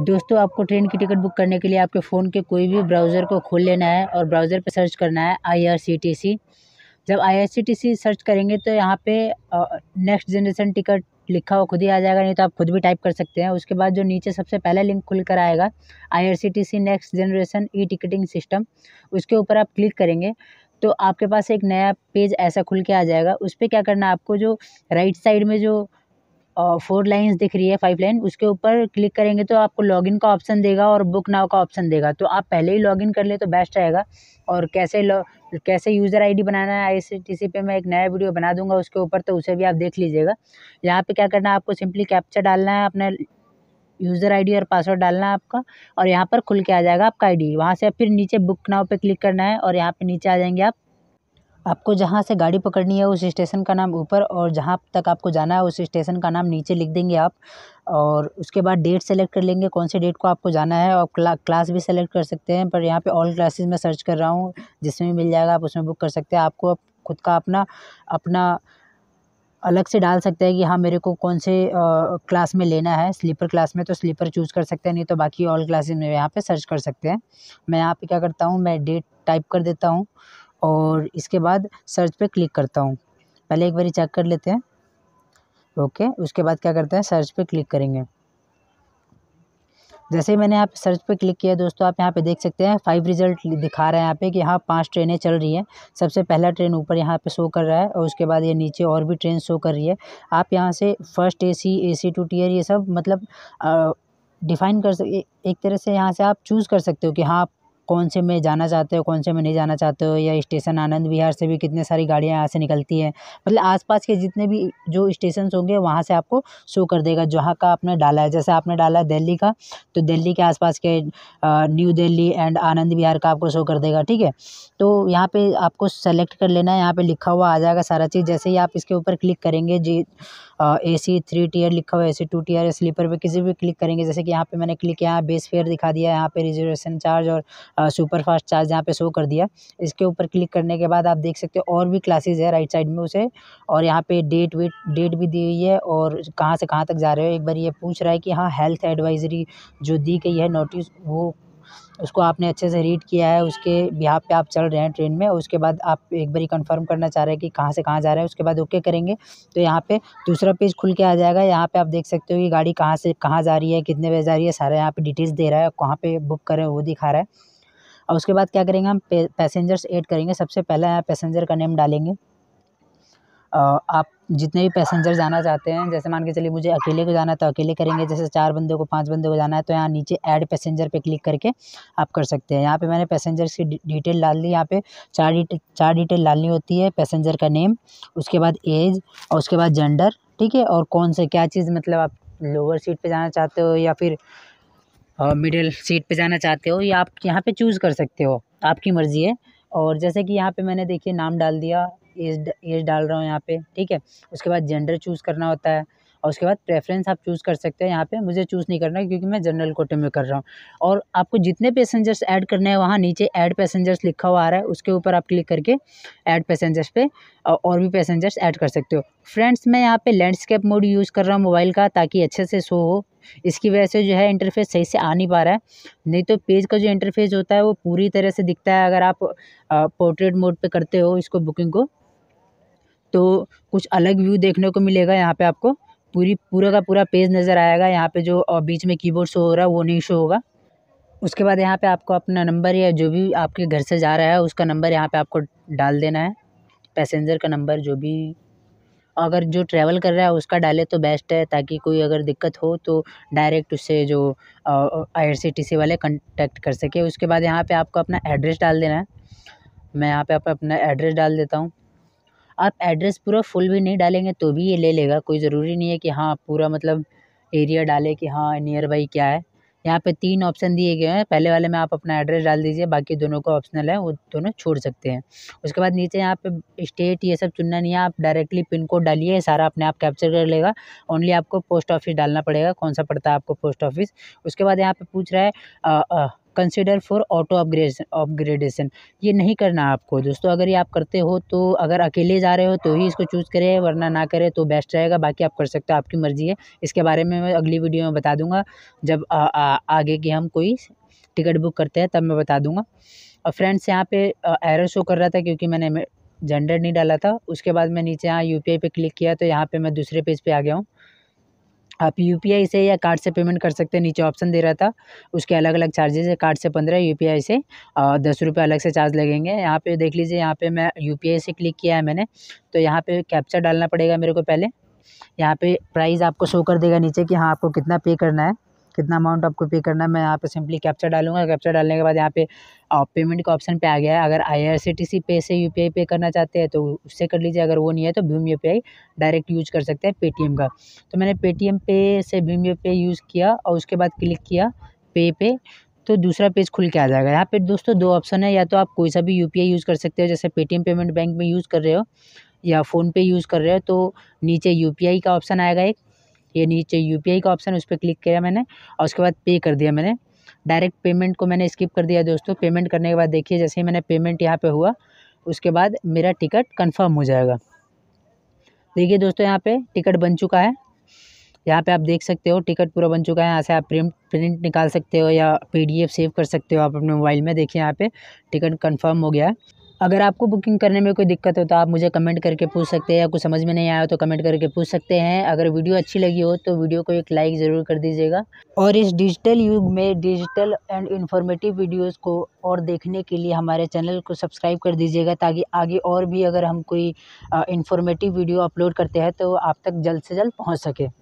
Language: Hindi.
दोस्तों आपको ट्रेन की टिकट बुक करने के लिए आपके फ़ोन के कोई भी ब्राउज़र को खोल लेना है और ब्राउज़र पर सर्च करना है आई जब आई सर्च करेंगे तो यहाँ पे नेक्स्ट जनरेशन टिकट लिखा हुआ खुद ही आ जाएगा नहीं तो आप खुद भी टाइप कर सकते हैं उसके बाद जो नीचे सबसे पहला लिंक खुल कर आएगा I next generation e ticketing system उसके ऊपर आप क्लिक करेंगे तो आपके पास एक नया पेज ऐसा खुल के आ जाएगा उस पर क्या करना है आपको जो राइट साइड में जो और फोर लाइंस दिख रही है फाइव लाइन उसके ऊपर क्लिक करेंगे तो आपको लॉगिन का ऑप्शन देगा और बुक नाव का ऑप्शन देगा तो आप पहले ही लॉगिन कर ले तो बेस्ट रहेगा और कैसे कैसे यूज़र आईडी बनाना है सी पे मैं एक नया वीडियो बना दूंगा उसके ऊपर तो उसे भी आप देख लीजिएगा यहाँ पर क्या करना है आपको सिंपली कैप्चर डालना है अपना यूज़र आई और पासवर्ड डालना है आपका और यहाँ पर खुल के आ जाएगा आपका आई वहाँ से फिर नीचे बुक नाव पर क्लिक करना है और यहाँ पर नीचे आ जाएंगे आप आपको जहाँ से गाड़ी पकड़नी है उस स्टेशन का नाम ऊपर और जहाँ तक आपको जाना है उस स्टेशन का नाम नीचे लिख देंगे आप और उसके बाद डेट सेलेक्ट कर लेंगे कौन से डेट को आपको जाना है और क्ला, क्लास भी सेलेक्ट कर सकते हैं पर यहाँ पे ऑल क्लासेस में सर्च कर रहा हूँ जिसमें मिल जाएगा आप उसमें बुक कर सकते हैं आपको आप खुद का अपना अपना अलग से डाल सकते हैं कि हाँ मेरे को कौन से क्लास में लेना है स्लीपर क्लास में तो स्लीपर चूज़ कर सकते हैं नहीं तो बाकी ऑल क्लासेज में यहाँ पर सर्च कर सकते हैं मैं यहाँ पर क्या करता हूँ मैं डेट टाइप कर देता हूँ और इसके बाद सर्च पे क्लिक करता हूँ पहले एक बारी चेक कर लेते हैं ओके उसके बाद क्या करते हैं सर्च पे क्लिक करेंगे जैसे ही मैंने यहाँ सर्च पे क्लिक किया दोस्तों आप यहाँ पे देख सकते हैं फाइव रिज़ल्ट दिखा रहा है यहाँ पे कि यहाँ पांच ट्रेनें चल रही हैं सबसे पहला ट्रेन ऊपर यहाँ पे शो कर रहा है और उसके बाद ये नीचे और भी ट्रेन शो कर रही है आप यहाँ से first AC AC two tier ये सब मतलब डिफ़ाइन कर सक एक तरह से यहाँ से आप चूज़ कर सकते हो कि हाँ आप कौन से में जाना चाहते हो कौन से में नहीं जाना चाहते हो या स्टेशन आनंद विहार से भी कितने सारी गाड़ियाँ यहाँ से निकलती हैं मतलब आस पास के जितने भी जो स्टेशन होंगे वहाँ से आपको शो कर देगा जहाँ का आपने डाला है जैसे आपने डाला है दिल्ली का तो दिल्ली के आसपास के न्यू दिल्ली एंड आनंद विहार का आपको शो कर देगा ठीक है तो यहाँ पर आपको सेलेक्ट कर लेना है यहाँ पर लिखा हुआ आ जाएगा सारा चीज़ जैसे ही आप इसके ऊपर क्लिक करेंगे जी ए सी थ्री टीयर लिखा हुआ A C two tier sleeper पर किसी भी क्लिक करेंगे जैसे कि यहाँ पे मैंने क्लिक किया बेस फेयर दिखा दिया यहाँ पे रिजर्वेशन चार्ज और सुपर फास्ट चार्ज यहाँ पे शो कर दिया इसके ऊपर क्लिक करने के बाद आप देख सकते हो और भी क्लासेज है राइट साइड में उसे और यहाँ पे डेट वेट डेट भी दी हुई है और कहाँ से कहाँ तक जा रहे हो एक बार ये पूछ रहा है कि हाँ हेल्थ एडवाइजरी जो दी गई है नोटिस वो उसको आपने अच्छे से रीड किया है उसके बिहार पे आप चल रहे हैं ट्रेन में उसके बाद आप एक बार कंफर्म करना चाह रहे हैं कि कहाँ से कहाँ जा रहे हैं उसके बाद ओके करेंगे तो यहाँ पे दूसरा पेज खुल के आ जाएगा यहाँ पे आप देख सकते हो कि गाड़ी कहाँ से कहाँ जा रही है कितने बजे जा रही है सारा यहाँ पे डिटेल्स दे रहा है कहाँ पर बुक करें वो दिखा रहा है और उसके बाद क्या करेंगे हम पैसेंजर्स ऐड करेंगे सबसे पहले यहाँ पैसेंजर का नेम डालेंगे आप जितने भी पैसेंजर जाना चाहते हैं जैसे मान के चलिए मुझे अकेले को जाना है तो अकेले करेंगे जैसे चार बंदे को पांच बंदे को जाना है तो यहाँ नीचे ऐड पैसेंजर पे क्लिक करके आप कर सकते हैं यहाँ पे मैंने पैसेंजर्स की डिटेल डाल ली यहाँ पे चार डिटेल चार डिटेल डालनी होती है पैसेंजर का नेम उसके बाद एज और उसके बाद जेंडर ठीक है और कौन से क्या चीज़ मतलब आप लोअर सीट पर जाना चाहते हो या फिर मिडिल सीट पे जाना चाहते हो या आप यहाँ पे चूज़ कर सकते हो आपकी मर्ज़ी है और जैसे कि यहाँ पे मैंने देखिए नाम डाल दिया एज एज डाल रहा हूँ यहाँ पे ठीक है उसके बाद जेंडर चूज़ करना होता है और उसके बाद प्रेफरेंस आप चूज़ कर सकते हैं यहाँ पे मुझे चूज़ नहीं करना है क्योंकि मैं जनरल कोटे में कर रहा हूँ और आपको जितने पैसेंजर्स ऐड करने हैं वहाँ नीचे ऐड पैसेंजर्स लिखा हुआ आ रहा है उसके ऊपर आप क्लिक करके ऐड पैसेंजर्स पे और भी पैसेंजर्स ऐड कर सकते हो फ्रेंड्स मैं यहाँ पर लैंडस्केप मोड यूज़ कर रहा हूँ मोबाइल का ताकि अच्छे से शो हो इसकी वजह से जो है इंटरफेस सही से आ नहीं पा रहा है नहीं तो पेज का जो इंटरफेस होता है वो पूरी तरह से दिखता है अगर आप पोर्ट्रेट मोड पर करते हो इसको बुकिंग को तो कुछ अलग व्यू देखने को मिलेगा यहाँ पे आपको पूरी पूरा का पूरा पेज नज़र आएगा यहाँ पे जो बीच में कीबोर्ड शो हो रहा है वो नहीं शो होगा उसके बाद यहाँ पे आपको अपना नंबर या जो भी आपके घर से जा रहा है उसका नंबर यहाँ पे आपको डाल देना है पैसेंजर का नंबर जो भी अगर जो ट्रैवल कर रहा है उसका डाले तो बेस्ट है ताकि कोई अगर दिक्कत हो तो डायरेक्ट उससे जो आई वाले कंटेक्ट कर सके उसके बाद यहाँ पर आपको अपना एड्रेस डाल देना है मैं यहाँ पर अपना एड्रेस डाल देता हूँ आप एड्रेस पूरा फुल भी नहीं डालेंगे तो भी ये ले लेगा कोई ज़रूरी नहीं है कि हाँ पूरा मतलब एरिया डालें कि हाँ नियर बाई क्या है यहाँ पे तीन ऑप्शन दिए गए हैं पहले वाले में आप अपना एड्रेस डाल दीजिए बाकी दोनों का ऑप्शनल है वो दोनों छोड़ सकते हैं उसके बाद नीचे यहाँ पे स्टेट ये सब चुनना नहीं है आप डायरेक्टली पिन कोड डालिए सारा अपने आप कैप्चर कर लेगा ओनली आपको पोस्ट ऑफिस डालना पड़ेगा कौन सा पड़ता है आपको पोस्ट ऑफिस उसके बाद यहाँ पर पूछ रहा है consider for auto upgrades upgradation ये नहीं करना आपको दोस्तों अगर ये आप करते हो तो अगर अकेले जा रहे हो तो ही इसको चूज़ करें वरना ना करें तो बेस्ट रहेगा बाकी आप कर सकते हो आपकी मर्ज़ी है इसके बारे में मैं अगली वीडियो में बता दूँगा जब आ, आ, आगे की हम कोई टिकट बुक करते हैं तब मैं बता दूँगा और फ्रेंड्स यहाँ पे एरर शो कर रहा था क्योंकि मैंने जेंडर नहीं डाला था उसके बाद मैं नीचे यहाँ यू पे क्लिक किया तो यहाँ पर मैं दूसरे पेज पर आ गया हूँ आप यू पी आई से या कार्ड से पेमेंट कर सकते हैं नीचे ऑप्शन दे रहा था उसके अलग अलग चार्जेस है कार्ड से पंद्रह यू पी आई से और दस रुपये अलग से चार्ज लगेंगे यहाँ पे देख लीजिए यहाँ पे मैं यू पी आई से क्लिक किया है मैंने तो यहाँ पे कैप्चा डालना पड़ेगा मेरे को पहले यहाँ पे प्राइस आपको शो कर देगा नीचे कि हाँ आपको कितना पे करना है कितना अमाउंट आपको पे करना है मैं यहाँ पे सिंपली कैप्चर डालूंगा कैप्चर डालने के बाद यहाँ पे पेमेंट uh, का ऑप्शन पे आ गया है अगर आई पे से यू पे करना चाहते हैं तो उससे कर लीजिए अगर वो नहीं है तो भीम यू डायरेक्ट यूज कर सकते हैं पेटीएम का तो मैंने पेटीएम पे से भीम यू यूज़ किया और उसके बाद क्लिक किया पे पे तो दूसरा पेज खुल के आ जाएगा यहाँ पे दोस्तों दो ऑप्शन है या तो आप कोई सा भी यू यूज़ कर सकते हो जैसे पेटीएम पेमेंट बैंक में यूज़ कर रहे हो या फ़ोन पे यूज़ कर रहे हो तो नीचे यू का ऑप्शन आएगा एक ये नीचे यू का ऑप्शन उस पर क्लिक किया मैंने और उसके बाद पे कर दिया मैंने डायरेक्ट पेमेंट को मैंने स्किप कर दिया दोस्तों पेमेंट करने के बाद देखिए जैसे ही मैंने पेमेंट यहाँ पे हुआ उसके बाद मेरा टिकट कंफर्म हो जाएगा देखिए दोस्तों यहाँ पे टिकट बन चुका है यहाँ पे आप देख सकते हो टिकट पूरा बन चुका है यहाँ से आप प्रिंट प्रिंट निकाल सकते हो या पीडीएफ सेव कर सकते हो आप अपने मोबाइल में देखिए यहाँ पे टिकट कंफर्म हो गया है अगर आपको बुकिंग करने में कोई दिक्कत हो तो आप मुझे कमेंट करके पूछ सकते हैं या कुछ समझ में नहीं आया तो कमेंट करके पूछ सकते हैं अगर वीडियो अच्छी लगी हो तो वीडियो को एक लाइक ज़रूर कर दीजिएगा और इस डिजिटल युग में डिजिटल एंड इन्फॉर्मेटिव वीडियोस को और देखने के लिए हमारे चैनल को सब्सक्राइब कर दीजिएगा ताकि आगे और भी अगर हम कोई इन्फॉर्मेटिव वीडियो अपलोड करते हैं तो आप तक जल्द से जल्द पहुँच सके